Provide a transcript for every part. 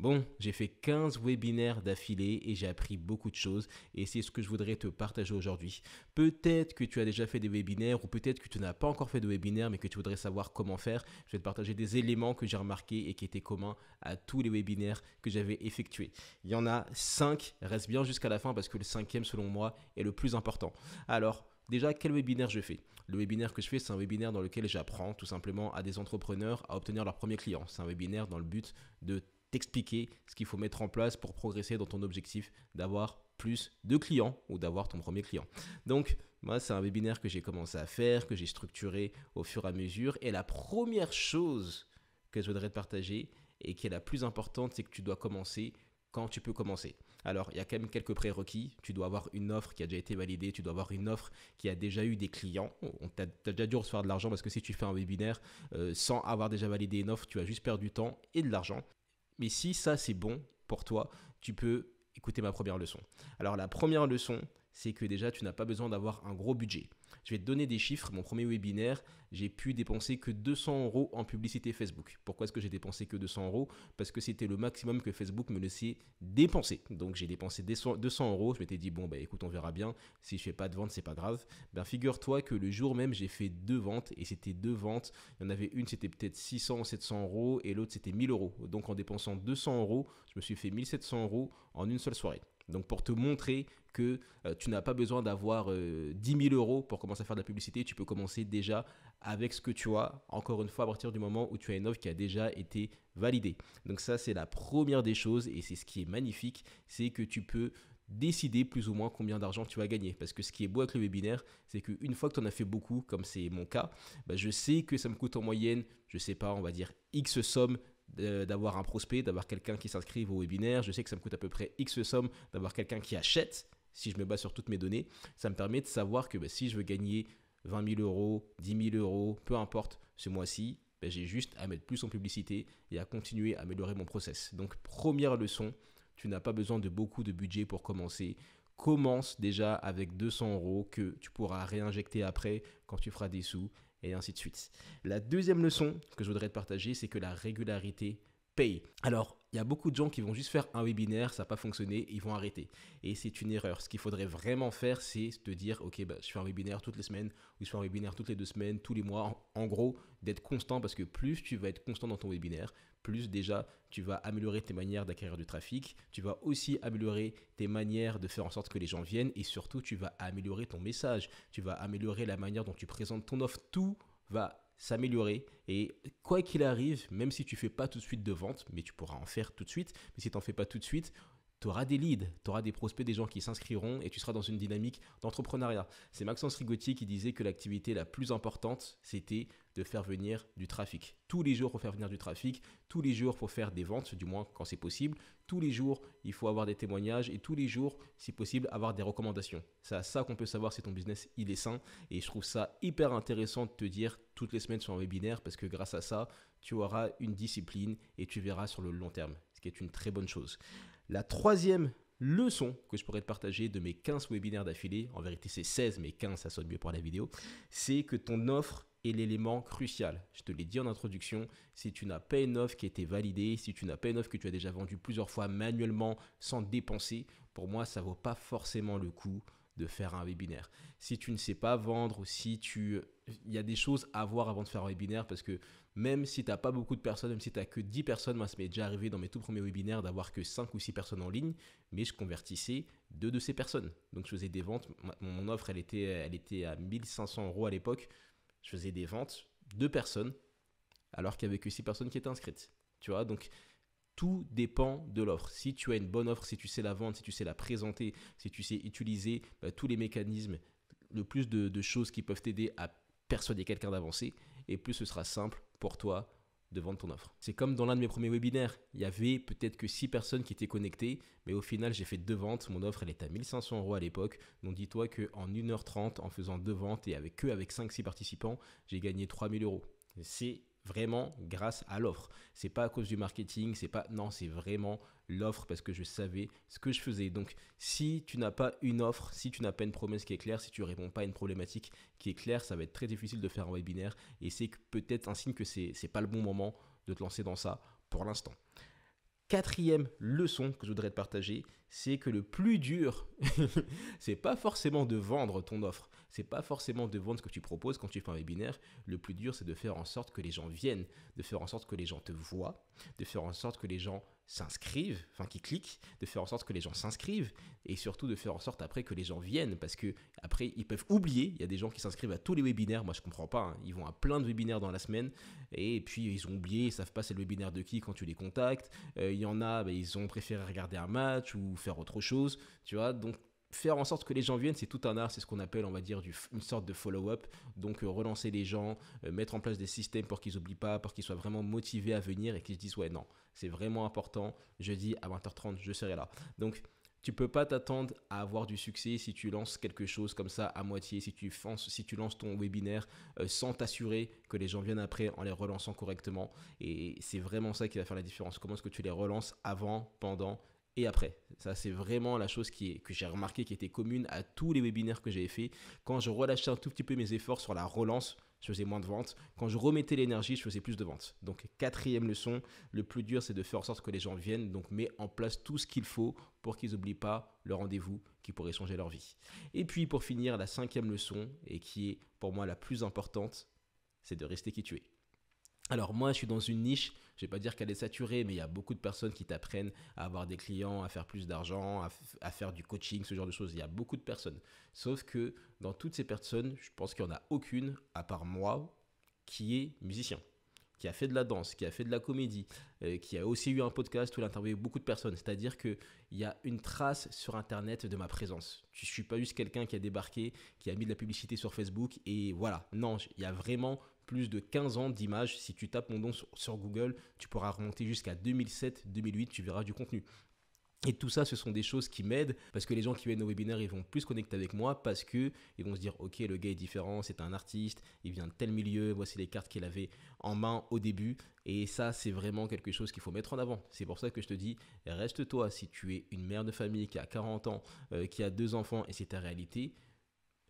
Bon, j'ai fait 15 webinaires d'affilée et j'ai appris beaucoup de choses et c'est ce que je voudrais te partager aujourd'hui. Peut-être que tu as déjà fait des webinaires ou peut-être que tu n'as pas encore fait de webinaire mais que tu voudrais savoir comment faire. Je vais te partager des éléments que j'ai remarqués et qui étaient communs à tous les webinaires que j'avais effectués. Il y en a 5, reste bien jusqu'à la fin parce que le cinquième selon moi est le plus important. Alors, Déjà, quel webinaire je fais Le webinaire que je fais, c'est un webinaire dans lequel j'apprends tout simplement à des entrepreneurs à obtenir leur premier client. C'est un webinaire dans le but de t'expliquer ce qu'il faut mettre en place pour progresser dans ton objectif d'avoir plus de clients ou d'avoir ton premier client. Donc, moi, c'est un webinaire que j'ai commencé à faire, que j'ai structuré au fur et à mesure. Et la première chose que je voudrais te partager et qui est la plus importante, c'est que tu dois commencer quand tu peux commencer. Alors, il y a quand même quelques prérequis. Tu dois avoir une offre qui a déjà été validée, tu dois avoir une offre qui a déjà eu des clients. Oh, on t'a déjà dû recevoir de l'argent parce que si tu fais un webinaire euh, sans avoir déjà validé une offre, tu as juste perdu du temps et de l'argent. Mais si ça c'est bon pour toi, tu peux écouter ma première leçon. Alors la première leçon, c'est que déjà tu n'as pas besoin d'avoir un gros budget. Je vais te donner des chiffres. Mon premier webinaire, j'ai pu dépenser que 200 euros en publicité Facebook. Pourquoi est-ce que j'ai dépensé que 200 euros Parce que c'était le maximum que Facebook me laissait dépenser. Donc j'ai dépensé 200 euros. Je m'étais dit, bon, bah écoute, on verra bien. Si je fais pas de vente, c'est pas grave. Ben figure-toi que le jour même, j'ai fait deux ventes et c'était deux ventes. Il y en avait une, c'était peut-être 600 ou 700 euros et l'autre, c'était 1000 euros. Donc en dépensant 200 euros, je me suis fait 1700 euros en une seule soirée. Donc pour te montrer que euh, tu n'as pas besoin d'avoir 10 euh, 000 euros pour commencer à faire de la publicité, tu peux commencer déjà avec ce que tu as, encore une fois, à partir du moment où tu as une offre qui a déjà été validée. Donc ça, c'est la première des choses et c'est ce qui est magnifique, c'est que tu peux décider plus ou moins combien d'argent tu vas gagner. Parce que ce qui est beau avec le webinaire, c'est qu'une fois que tu en as fait beaucoup, comme c'est mon cas, bah, je sais que ça me coûte en moyenne, je sais pas, on va dire X somme d'avoir un prospect, d'avoir quelqu'un qui s'inscrive au webinaire. Je sais que ça me coûte à peu près X somme d'avoir quelqu'un qui achète. Si je me base sur toutes mes données, ça me permet de savoir que ben, si je veux gagner 20 000 euros, 10 000 euros, peu importe ce mois-ci, ben, j'ai juste à mettre plus en publicité et à continuer à améliorer mon process. Donc première leçon, tu n'as pas besoin de beaucoup de budget pour commencer. Commence déjà avec 200 euros que tu pourras réinjecter après quand tu feras des sous et ainsi de suite. La deuxième leçon que je voudrais te partager, c'est que la régularité paye. Alors, il y a beaucoup de gens qui vont juste faire un webinaire, ça n'a pas fonctionné, ils vont arrêter. Et c'est une erreur. Ce qu'il faudrait vraiment faire, c'est te dire, OK, bah, je fais un webinaire toutes les semaines, ou je fais un webinaire toutes les deux semaines, tous les mois. En, en gros, d'être constant, parce que plus tu vas être constant dans ton webinaire, plus déjà tu vas améliorer tes manières d'acquérir du trafic, tu vas aussi améliorer tes manières de faire en sorte que les gens viennent, et surtout tu vas améliorer ton message, tu vas améliorer la manière dont tu présentes ton offre. Tout va s'améliorer. Et quoi qu'il arrive, même si tu fais pas tout de suite de vente, mais tu pourras en faire tout de suite, mais si tu n'en fais pas tout de suite, tu auras des leads, tu auras des prospects, des gens qui s'inscriront et tu seras dans une dynamique d'entrepreneuriat. C'est Maxence Rigotti qui disait que l'activité la plus importante, c'était de faire venir du trafic. Tous les jours, il faut faire venir du trafic, tous les jours, il faut faire des ventes, du moins quand c'est possible, tous les jours, il faut avoir des témoignages et tous les jours, si possible, avoir des recommandations. C'est à ça qu'on peut savoir si ton business, il est sain. Et je trouve ça hyper intéressant de te dire toutes les semaines sur un webinaire parce que grâce à ça, tu auras une discipline et tu verras sur le long terme, ce qui est une très bonne chose. La troisième leçon que je pourrais te partager de mes 15 webinaires d'affilée, en vérité c'est 16 mais 15 ça sonne mieux pour la vidéo, c'est que ton offre est l'élément crucial. Je te l'ai dit en introduction, si tu n'as pas une offre qui a été validée, si tu n'as pas une offre que tu as déjà vendue plusieurs fois manuellement sans dépenser, pour moi ça vaut pas forcément le coup de faire un webinaire. Si tu ne sais pas vendre ou si tu... Il y a des choses à voir avant de faire un webinaire parce que même si t'as pas beaucoup de personnes, même si t'as que 10 personnes, moi ça m'est déjà arrivé dans mes tout premiers webinaires d'avoir que 5 ou 6 personnes en ligne, mais je convertissais deux de ces personnes. Donc je faisais des ventes, mon offre elle était, elle était à 1500 euros à l'époque, je faisais des ventes, deux personnes, alors qu'il n'y avait que 6 personnes qui étaient inscrites. Tu vois, donc tout dépend de l'offre. Si tu as une bonne offre, si tu sais la vendre, si tu sais la présenter, si tu sais utiliser bah, tous les mécanismes, le plus de, de choses qui peuvent t'aider à persuader quelqu'un d'avancer, et plus ce sera simple pour toi de vendre ton offre. C'est comme dans l'un de mes premiers webinaires, il y avait peut-être que 6 personnes qui étaient connectées, mais au final j'ai fait deux ventes, mon offre elle était à 1500 euros à l'époque, donc dis-toi qu'en 1h30, en faisant deux ventes et avec que avec 5-6 participants, j'ai gagné 3000 euros. C'est vraiment grâce à l'offre. C'est pas à cause du marketing, c'est pas non, c'est vraiment l'offre parce que je savais ce que je faisais. Donc si tu n'as pas une offre, si tu n'as pas une promesse qui est claire, si tu réponds pas à une problématique qui est claire, ça va être très difficile de faire un webinaire et c'est peut-être un signe que c'est c'est pas le bon moment de te lancer dans ça pour l'instant. Quatrième leçon que je voudrais te partager, c'est que le plus dur, c'est pas forcément de vendre ton offre, c'est pas forcément de vendre ce que tu proposes quand tu fais un webinaire. Le plus dur, c'est de faire en sorte que les gens viennent, de faire en sorte que les gens te voient, de faire en sorte que les gens s'inscrivent, enfin qui cliquent, de faire en sorte que les gens s'inscrivent et surtout de faire en sorte après que les gens viennent parce que après ils peuvent oublier, il y a des gens qui s'inscrivent à tous les webinaires, moi je comprends pas, hein. ils vont à plein de webinaires dans la semaine et puis ils ont oublié, ils savent pas c'est le webinaire de qui quand tu les contactes, euh, il y en a, ben, ils ont préféré regarder un match ou faire autre chose, tu vois, donc faire en sorte que les gens viennent, c'est tout un art, c'est ce qu'on appelle, on va dire, du, une sorte de follow-up. Donc euh, relancer les gens, euh, mettre en place des systèmes pour qu'ils n'oublient pas, pour qu'ils soient vraiment motivés à venir et qu'ils se disent, ouais, non, c'est vraiment important, jeudi à 20h30, je serai là. Donc tu peux pas t'attendre à avoir du succès si tu lances quelque chose comme ça à moitié, si tu, lances, si tu lances ton webinaire euh, sans t'assurer que les gens viennent après en les relançant correctement. Et c'est vraiment ça qui va faire la différence. Comment est-ce que tu les relances avant, pendant et après. Ça, c'est vraiment la chose qui est, que j'ai remarqué qui était commune à tous les webinaires que j'avais fait. Quand je relâchais un tout petit peu mes efforts sur la relance, je faisais moins de ventes. Quand je remettais l'énergie, je faisais plus de ventes. Donc, quatrième leçon, le plus dur, c'est de faire en sorte que les gens viennent. Donc, mets en place tout ce qu'il faut pour qu'ils n'oublient pas le rendez-vous qui pourrait changer leur vie. Et puis, pour finir, la cinquième leçon, et qui est pour moi la plus importante, c'est de rester qui tu es. Alors moi, je suis dans une niche, je vais pas dire qu'elle est saturée, mais il y a beaucoup de personnes qui t'apprennent à avoir des clients, à faire plus d'argent, à, faire du coaching, ce genre de choses. Il y a beaucoup de personnes. Sauf que dans toutes ces personnes, je pense qu'il n'y en a aucune, à part moi, qui est musicien, qui a fait de la danse, qui a fait de la comédie, euh, qui a aussi eu un podcast où il a interviewé beaucoup de personnes. C'est-à-dire qu'il y a une trace sur Internet de ma présence. Je ne suis pas juste quelqu'un qui a débarqué, qui a mis de la publicité sur Facebook et voilà. Non, il y a vraiment plus de 15 ans d'images. Si tu tapes mon nom sur, Google, tu pourras remonter jusqu'à 2007-2008, tu verras du contenu. Et tout ça, ce sont des choses qui m'aident parce que les gens qui viennent au webinaire, ils vont plus connecter avec moi parce que ils vont se dire, ok, le gars est différent, c'est un artiste, il vient de tel milieu, voici les cartes qu'il avait en main au début. Et ça, c'est vraiment quelque chose qu'il faut mettre en avant. C'est pour ça que je te dis, reste toi si tu es une mère de famille qui a 40 ans, euh, qui a deux enfants et c'est ta réalité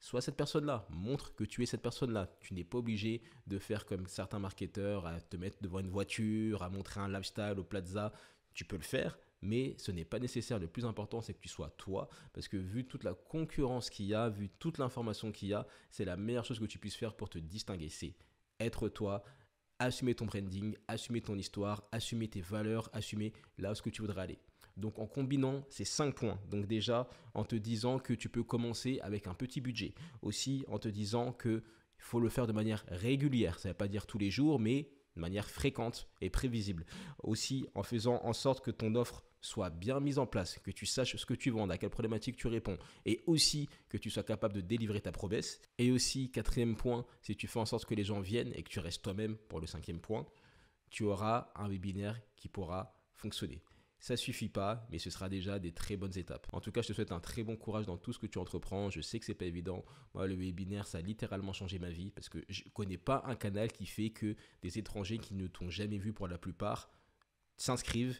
Sois cette personne-là, montre que tu es cette personne-là. Tu n'es pas obligé de faire comme certains marketeurs, à te mettre devant une voiture, à montrer un lifestyle au plaza. Tu peux le faire, mais ce n'est pas nécessaire. Le plus important, c'est que tu sois toi, parce que vu toute la concurrence qu'il y a, vu toute l'information qu'il y a, c'est la meilleure chose que tu puisses faire pour te distinguer. C'est être toi, assumer ton branding, assumer ton histoire, assumer tes valeurs, assumer là où ce que tu voudrais aller. Donc en combinant ces cinq points, donc déjà en te disant que tu peux commencer avec un petit budget, aussi en te disant que faut le faire de manière régulière, ça ne veut pas dire tous les jours, mais de manière fréquente et prévisible. Aussi en faisant en sorte que ton offre soit bien mise en place, que tu saches ce que tu vends, à quelle problématique tu réponds, et aussi que tu sois capable de délivrer ta promesse. Et aussi, quatrième point, si tu fais en sorte que les gens viennent et que tu restes toi-même pour le cinquième point, tu auras un webinaire qui pourra fonctionner. Ça suffit pas, mais ce sera déjà des très bonnes étapes. En tout cas, je te souhaite un très bon courage dans tout ce que tu entreprends. Je sais que c'est pas évident. Moi, le webinaire, ça a littéralement changé ma vie parce que je connais pas un canal qui fait que des étrangers qui ne t'ont jamais vu pour la plupart s'inscrivent,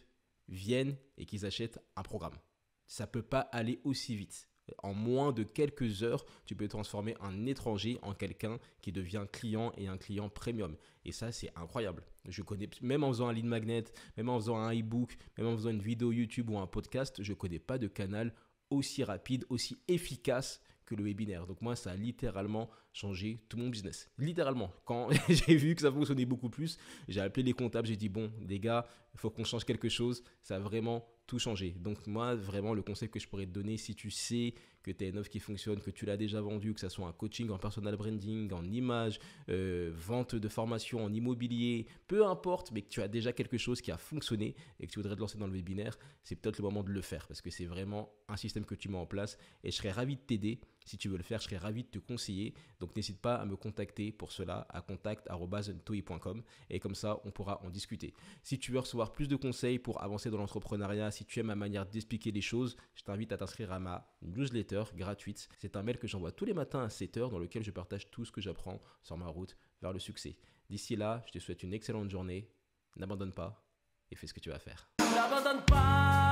viennent et qu'ils achètent un programme. Ça peut pas aller aussi vite. En moins de quelques heures, tu peux transformer un étranger en quelqu'un qui devient client et un client premium. Et ça, c'est incroyable. Je connais, même en faisant un lead magnet, même en faisant un e-book, même en faisant une vidéo YouTube ou un podcast, je connais pas de canal aussi rapide, aussi efficace que le webinaire. Donc moi, ça a littéralement changé tout mon business. Littéralement. Quand j'ai vu que ça fonctionnait beaucoup plus, j'ai appelé les comptables, j'ai dit, bon, les gars, il faut qu'on change quelque chose. Ça a vraiment changer. Donc moi, vraiment, le conseil que je pourrais te donner, si tu sais que tu as une offre qui fonctionne, que tu l'as déjà vendu que ce soit un coaching en personal branding, en image, euh, vente de formation en immobilier, peu importe, mais que tu as déjà quelque chose qui a fonctionné et que tu voudrais te lancer dans le webinaire, c'est peut-être le moment de le faire parce que c'est vraiment un système que tu mets en place et je serais ravi de t'aider si tu veux le faire, je serais ravi de te conseiller. Donc n'hésite pas à me contacter pour cela à contact@zentoy.com et comme ça, on pourra en discuter. Si tu veux recevoir plus de conseils pour avancer dans l'entrepreneuriat, si tu aimes ma manière d'expliquer les choses, je t'invite à t'inscrire à ma newsletter gratuite. C'est un mail que j'envoie tous les matins à 7h dans lequel je partage tout ce que j'apprends sur ma route vers le succès. D'ici là, je te souhaite une excellente journée. N'abandonne pas et fais ce que tu vas faire. N'abandonne pas